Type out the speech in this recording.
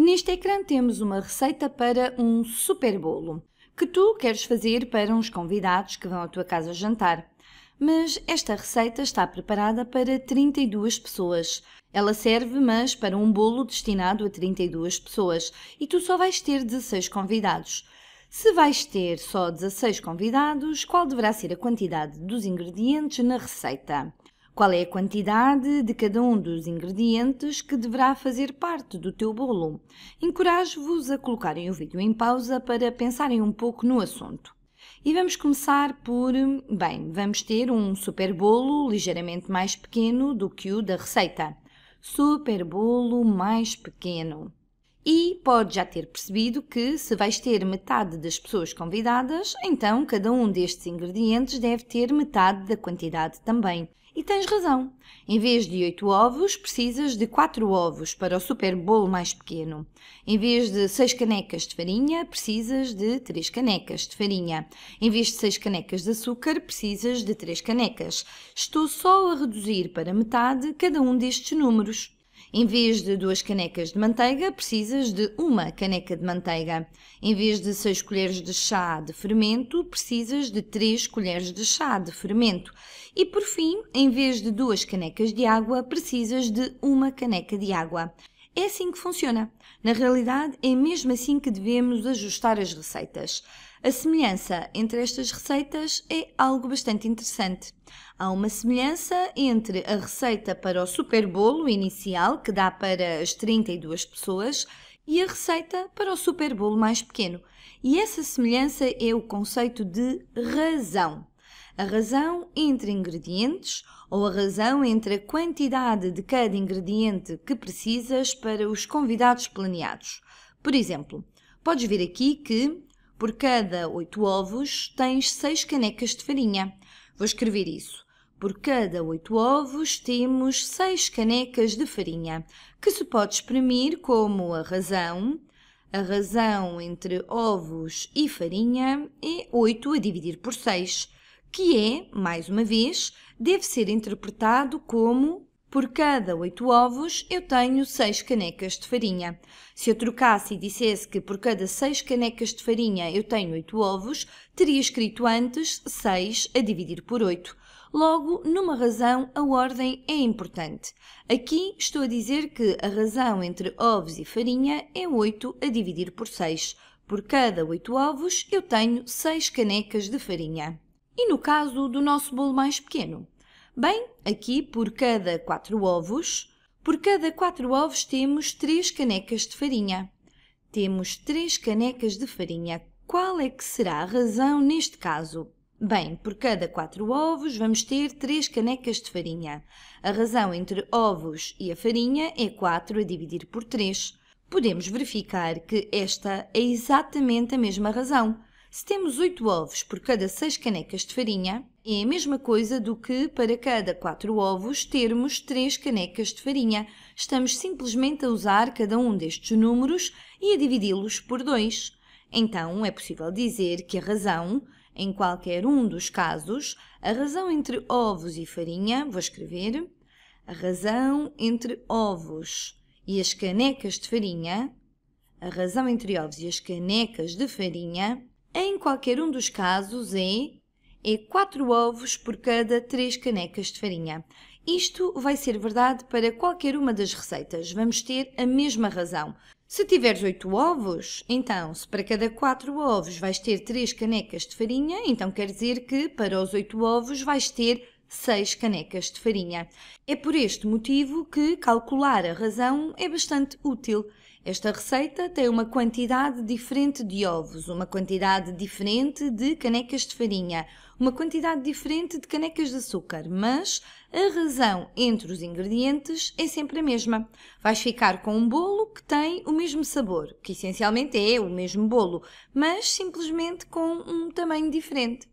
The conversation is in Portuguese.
Neste ecrã temos uma receita para um super bolo que tu queres fazer para uns convidados que vão à tua casa jantar. Mas esta receita está preparada para 32 pessoas. Ela serve, mas para um bolo destinado a 32 pessoas e tu só vais ter 16 convidados. Se vais ter só 16 convidados, qual deverá ser a quantidade dos ingredientes na receita? Qual é a quantidade de cada um dos ingredientes que deverá fazer parte do teu bolo? Encorajo-vos a colocarem o vídeo em pausa para pensarem um pouco no assunto. E vamos começar por, bem, vamos ter um super bolo ligeiramente mais pequeno do que o da receita. Super bolo mais pequeno. E pode já ter percebido que, se vais ter metade das pessoas convidadas, então cada um destes ingredientes deve ter metade da quantidade também. E tens razão. Em vez de 8 ovos, precisas de 4 ovos para o super bolo mais pequeno. Em vez de 6 canecas de farinha, precisas de 3 canecas de farinha. Em vez de 6 canecas de açúcar, precisas de 3 canecas. Estou só a reduzir para metade cada um destes números. Em vez de duas canecas de manteiga, precisas de uma caneca de manteiga. Em vez de seis colheres de chá de fermento, precisas de três colheres de chá de fermento. E por fim, em vez de duas canecas de água, precisas de uma caneca de água. É assim que funciona. Na realidade, é mesmo assim que devemos ajustar as receitas. A semelhança entre estas receitas é algo bastante interessante. Há uma semelhança entre a receita para o super bolo inicial, que dá para as 32 pessoas, e a receita para o super bolo mais pequeno. E essa semelhança é o conceito de razão. A razão entre ingredientes ou a razão entre a quantidade de cada ingrediente que precisas para os convidados planeados. Por exemplo, podes ver aqui que por cada 8 ovos tens 6 canecas de farinha. Vou escrever isso. Por cada 8 ovos temos 6 canecas de farinha, que se pode exprimir como a razão, a razão entre ovos e farinha é 8 a dividir por 6, que é, mais uma vez, deve ser interpretado como por cada oito ovos, eu tenho seis canecas de farinha. Se eu trocasse e dissesse que por cada seis canecas de farinha eu tenho oito ovos, teria escrito antes 6 a dividir por 8. Logo, numa razão, a ordem é importante. Aqui estou a dizer que a razão entre ovos e farinha é 8 a dividir por 6. Por cada oito ovos, eu tenho seis canecas de farinha. E no caso do nosso bolo mais pequeno? Bem, aqui por cada 4 ovos, por cada 4 ovos temos 3 canecas de farinha. Temos 3 canecas de farinha. Qual é que será a razão neste caso? Bem, por cada 4 ovos vamos ter 3 canecas de farinha. A razão entre ovos e a farinha é 4 a dividir por 3. Podemos verificar que esta é exatamente a mesma razão. Se temos 8 ovos por cada 6 canecas de farinha, é a mesma coisa do que para cada 4 ovos termos 3 canecas de farinha. Estamos simplesmente a usar cada um destes números e a dividi-los por 2. Então, é possível dizer que a razão, em qualquer um dos casos, a razão entre ovos e farinha, vou escrever, a razão entre ovos e as canecas de farinha, a razão entre ovos e as canecas de farinha em qualquer um dos casos é, é 4 ovos por cada 3 canecas de farinha. Isto vai ser verdade para qualquer uma das receitas, vamos ter a mesma razão. Se tiveres 8 ovos, então, se para cada 4 ovos vais ter 3 canecas de farinha, então quer dizer que para os 8 ovos vais ter 6 canecas de farinha. É por este motivo que calcular a razão é bastante útil. Esta receita tem uma quantidade diferente de ovos, uma quantidade diferente de canecas de farinha, uma quantidade diferente de canecas de açúcar, mas a razão entre os ingredientes é sempre a mesma. Vais ficar com um bolo que tem o mesmo sabor, que essencialmente é o mesmo bolo, mas simplesmente com um tamanho diferente.